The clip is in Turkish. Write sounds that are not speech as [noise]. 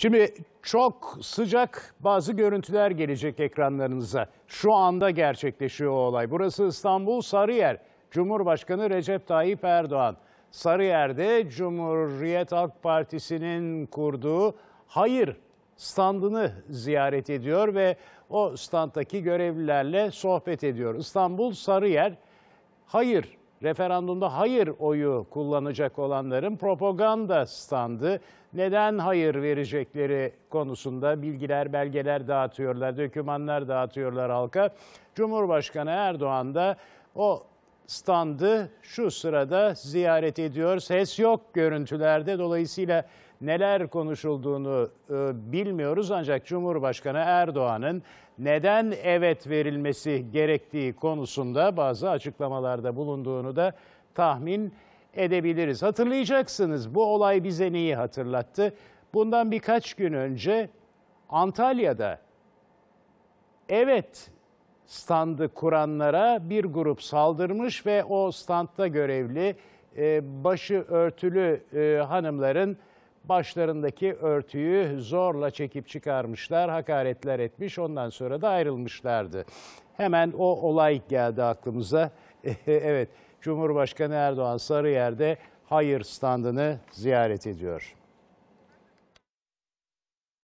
Şimdi çok sıcak bazı görüntüler gelecek ekranlarınıza. Şu anda gerçekleşiyor o olay. Burası İstanbul Sarıyer. Cumhurbaşkanı Recep Tayyip Erdoğan. Sarıyer'de Cumhuriyet Halk Partisi'nin kurduğu Hayır standını ziyaret ediyor ve o standtaki görevlilerle sohbet ediyor. İstanbul Sarıyer Hayır referandumda hayır oyu kullanacak olanların propaganda standı neden hayır verecekleri konusunda bilgiler, belgeler dağıtıyorlar, dokümanlar dağıtıyorlar halka. Cumhurbaşkanı Erdoğan da o standı şu sırada ziyaret ediyor. Ses yok görüntülerde. Dolayısıyla neler konuşulduğunu e, bilmiyoruz ancak Cumhurbaşkanı Erdoğan'ın neden evet verilmesi gerektiği konusunda bazı açıklamalarda bulunduğunu da tahmin edebiliriz. Hatırlayacaksınız bu olay bize neyi hatırlattı? Bundan birkaç gün önce Antalya'da evet standı kuranlara bir grup saldırmış ve o standta görevli e, başı örtülü e, hanımların başlarındaki örtüyü zorla çekip çıkarmışlar, hakaretler etmiş, ondan sonra da ayrılmışlardı. Hemen o olay geldi aklımıza. [laughs] evet, Cumhurbaşkanı Erdoğan Sarıyer'de hayır standını ziyaret ediyor.